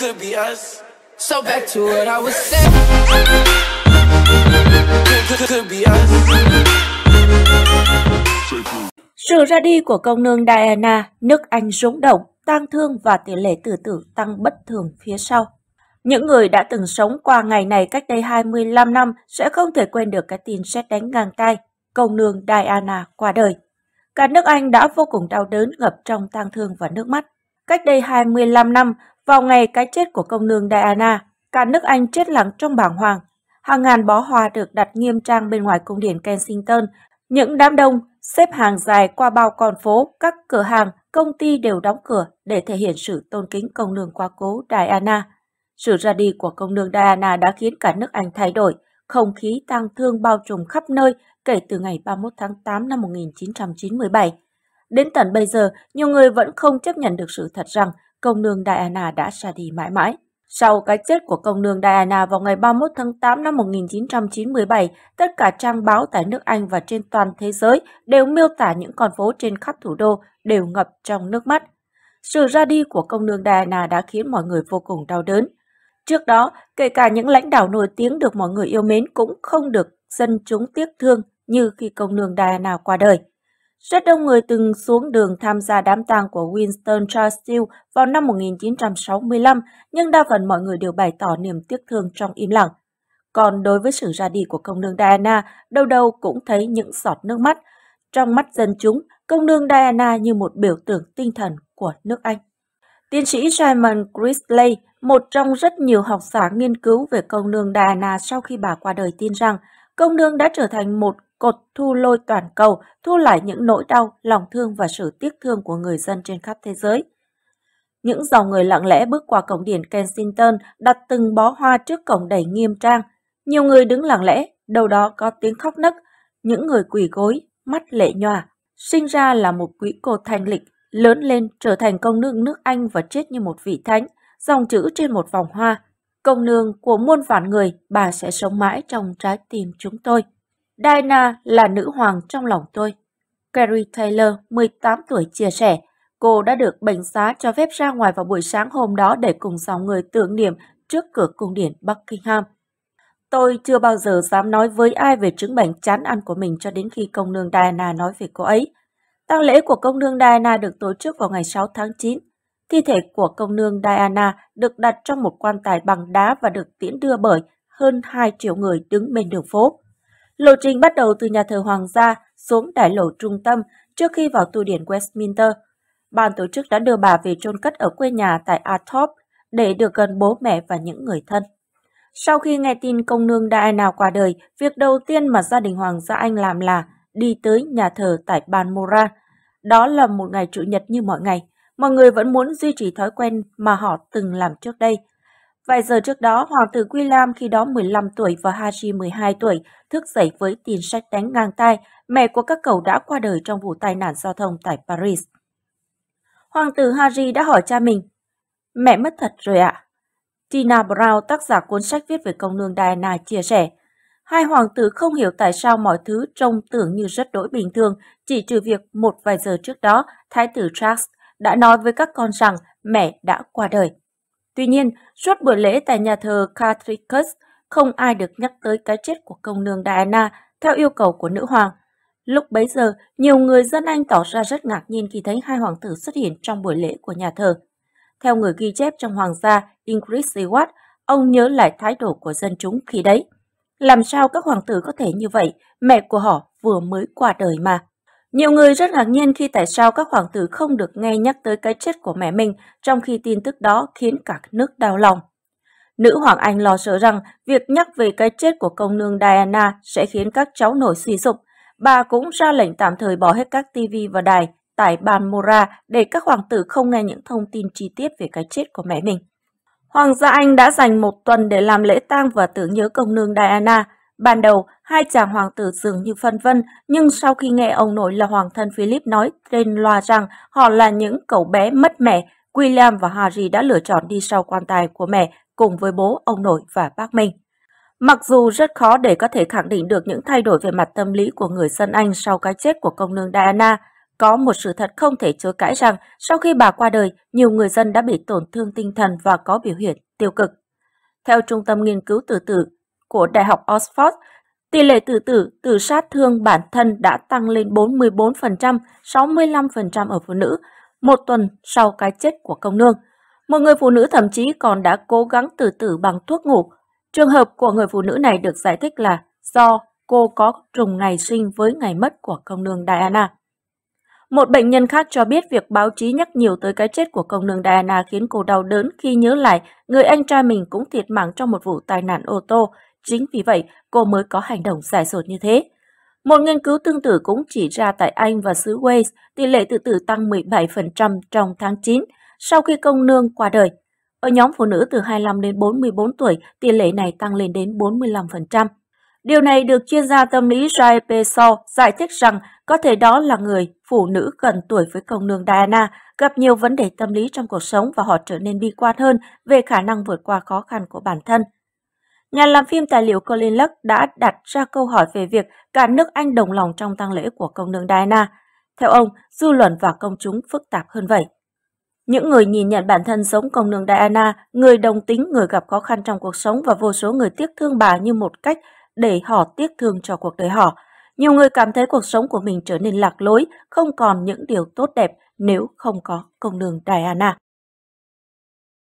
could be us. So back to what I was saying. Could, be us. Sự ra đi của công nương Diana, nước Anh rúng động, tang thương và tỷ lệ tử tử tăng bất thường phía sau. Những người đã từng sống qua ngày này cách đây 25 năm sẽ không thể quên được cái tin xét đánh ngang tay, công nương Diana qua đời. Cả nước Anh đã vô cùng đau đớn ngập trong tang thương và nước mắt. Cách đây 25 năm, vào ngày cái chết của công nương Diana, cả nước Anh chết lặng trong bảng hoàng. Hàng ngàn bó hoa được đặt nghiêm trang bên ngoài cung điện Kensington. Những đám đông xếp hàng dài qua bao con phố, các cửa hàng, công ty đều đóng cửa để thể hiện sự tôn kính công nương quá cố Diana. Sự ra đi của công nương Diana đã khiến cả nước Anh thay đổi, không khí tang thương bao trùm khắp nơi kể từ ngày 31 tháng 8 năm 1997. Đến tận bây giờ, nhiều người vẫn không chấp nhận được sự thật rằng công nương Diana đã ra đi mãi mãi. Sau cái chết của công nương Diana vào ngày 31 tháng 8 năm 1997, tất cả trang báo tại nước Anh và trên toàn thế giới đều miêu tả những con phố trên khắp thủ đô đều ngập trong nước mắt. Sự ra đi của công nương Diana đã khiến mọi người vô cùng đau đớn. Trước đó, kể cả những lãnh đạo nổi tiếng được mọi người yêu mến cũng không được dân chúng tiếc thương như khi công nương Diana qua đời. Rất đông người từng xuống đường tham gia đám tang của Winston Churchill vào năm 1965, nhưng đa phần mọi người đều bày tỏ niềm tiếc thương trong im lặng. Còn đối với sự ra đi của công nương Diana, đâu đâu cũng thấy những giọt nước mắt. Trong mắt dân chúng, công nương Diana như một biểu tượng tinh thần của nước Anh. Tiến sĩ Simon Chrisley, một trong rất nhiều học giả nghiên cứu về công nương Diana sau khi bà qua đời tin rằng công nương đã trở thành một cột thu lôi toàn cầu, thu lại những nỗi đau, lòng thương và sự tiếc thương của người dân trên khắp thế giới. Những dòng người lặng lẽ bước qua cổng điển Kensington, đặt từng bó hoa trước cổng đầy nghiêm trang. Nhiều người đứng lặng lẽ, đâu đó có tiếng khóc nấc, những người quỳ gối, mắt lệ nhòa. Sinh ra là một quỹ cô thanh lịch, lớn lên trở thành công nương nước Anh và chết như một vị thánh, dòng chữ trên một vòng hoa. Công nương của muôn vạn người, bà sẽ sống mãi trong trái tim chúng tôi. Diana là nữ hoàng trong lòng tôi. Carrie Taylor, 18 tuổi, chia sẻ, cô đã được bệnh xá cho phép ra ngoài vào buổi sáng hôm đó để cùng dòng người tưởng niệm trước cửa cung điện Buckingham. Tôi chưa bao giờ dám nói với ai về chứng bệnh chán ăn của mình cho đến khi công nương Diana nói về cô ấy. Tang lễ của công nương Diana được tổ chức vào ngày 6 tháng 9. Thi thể của công nương Diana được đặt trong một quan tài bằng đá và được tiễn đưa bởi hơn 2 triệu người đứng bên đường phố. Lộ trình bắt đầu từ nhà thờ Hoàng gia xuống đại lộ trung tâm trước khi vào tu điển Westminster. Ban tổ chức đã đưa bà về chôn cất ở quê nhà tại Arthorpe để được gần bố mẹ và những người thân. Sau khi nghe tin công nương Diana qua đời, việc đầu tiên mà gia đình Hoàng gia Anh làm là đi tới nhà thờ tại Balmoral. Đó là một ngày chủ nhật như mọi ngày. Mọi người vẫn muốn duy trì thói quen mà họ từng làm trước đây – Vài giờ trước đó, hoàng tử William, khi đó 15 tuổi và Haji 12 tuổi thức dậy với tin sách đánh ngang tay, mẹ của các cậu đã qua đời trong vụ tai nạn giao thông tại Paris. Hoàng tử Harry đã hỏi cha mình, Mẹ mất thật rồi ạ. À? Tina Brown, tác giả cuốn sách viết về công nương Diana, chia sẻ, Hai hoàng tử không hiểu tại sao mọi thứ trông tưởng như rất đối bình thường, chỉ trừ việc một vài giờ trước đó, Thái tử Charles đã nói với các con rằng mẹ đã qua đời. Tuy nhiên, suốt buổi lễ tại nhà thờ Catricus, không ai được nhắc tới cái chết của công nương Diana theo yêu cầu của nữ hoàng. Lúc bấy giờ, nhiều người dân Anh tỏ ra rất ngạc nhiên khi thấy hai hoàng tử xuất hiện trong buổi lễ của nhà thờ. Theo người ghi chép trong hoàng gia Ingrid Seward, ông nhớ lại thái độ của dân chúng khi đấy. Làm sao các hoàng tử có thể như vậy, mẹ của họ vừa mới qua đời mà. Nhiều người rất ngạc nhiên khi tại sao các hoàng tử không được nghe nhắc tới cái chết của mẹ mình, trong khi tin tức đó khiến cả nước đau lòng. Nữ hoàng Anh lo sợ rằng việc nhắc về cái chết của công nương Diana sẽ khiến các cháu nổi suy sụp. Bà cũng ra lệnh tạm thời bỏ hết các TV và đài tại Balmora để các hoàng tử không nghe những thông tin chi tiết về cái chết của mẹ mình. Hoàng gia Anh đã dành một tuần để làm lễ tang và tưởng nhớ công nương Diana, Ban đầu, hai chàng hoàng tử dường như phân vân, nhưng sau khi nghe ông nội là hoàng thân Philip nói trên loa rằng họ là những cậu bé mất mẹ, William và Harry đã lựa chọn đi sau quan tài của mẹ cùng với bố, ông nội và bác mình. Mặc dù rất khó để có thể khẳng định được những thay đổi về mặt tâm lý của người dân Anh sau cái chết của công nương Diana, có một sự thật không thể chối cãi rằng sau khi bà qua đời, nhiều người dân đã bị tổn thương tinh thần và có biểu hiện tiêu cực. Theo Trung tâm Nghiên cứu tử Tử của Đại học Oxford, tỷ lệ tự tử, tự sát thương bản thân đã tăng lên 44%, 65% ở phụ nữ một tuần sau cái chết của công nương. Một người phụ nữ thậm chí còn đã cố gắng tự tử bằng thuốc ngủ. Trường hợp của người phụ nữ này được giải thích là do cô có trùng ngày sinh với ngày mất của công nương Diana. Một bệnh nhân khác cho biết việc báo chí nhắc nhiều tới cái chết của công nương Diana khiến cô đau đớn khi nhớ lại người anh trai mình cũng thiệt mạng trong một vụ tai nạn ô tô. Chính vì vậy, cô mới có hành động giải sột như thế. Một nghiên cứu tương tự cũng chỉ ra tại Anh và xứ Wales, tỷ lệ tự tử tăng 17% trong tháng 9 sau khi công nương qua đời. Ở nhóm phụ nữ từ 25 đến 44 tuổi, tỷ lệ này tăng lên đến 45%. Điều này được chuyên gia tâm lý Jai Pesau giải thích rằng có thể đó là người phụ nữ gần tuổi với công nương Diana gặp nhiều vấn đề tâm lý trong cuộc sống và họ trở nên bi quan hơn về khả năng vượt qua khó khăn của bản thân. Nhà làm phim tài liệu Colin Luck đã đặt ra câu hỏi về việc cả nước Anh đồng lòng trong tang lễ của công nương Diana. Theo ông, dư luận và công chúng phức tạp hơn vậy. Những người nhìn nhận bản thân giống công nương Diana, người đồng tính, người gặp khó khăn trong cuộc sống và vô số người tiếc thương bà như một cách để họ tiếc thương cho cuộc đời họ. Nhiều người cảm thấy cuộc sống của mình trở nên lạc lối, không còn những điều tốt đẹp nếu không có công nương Diana.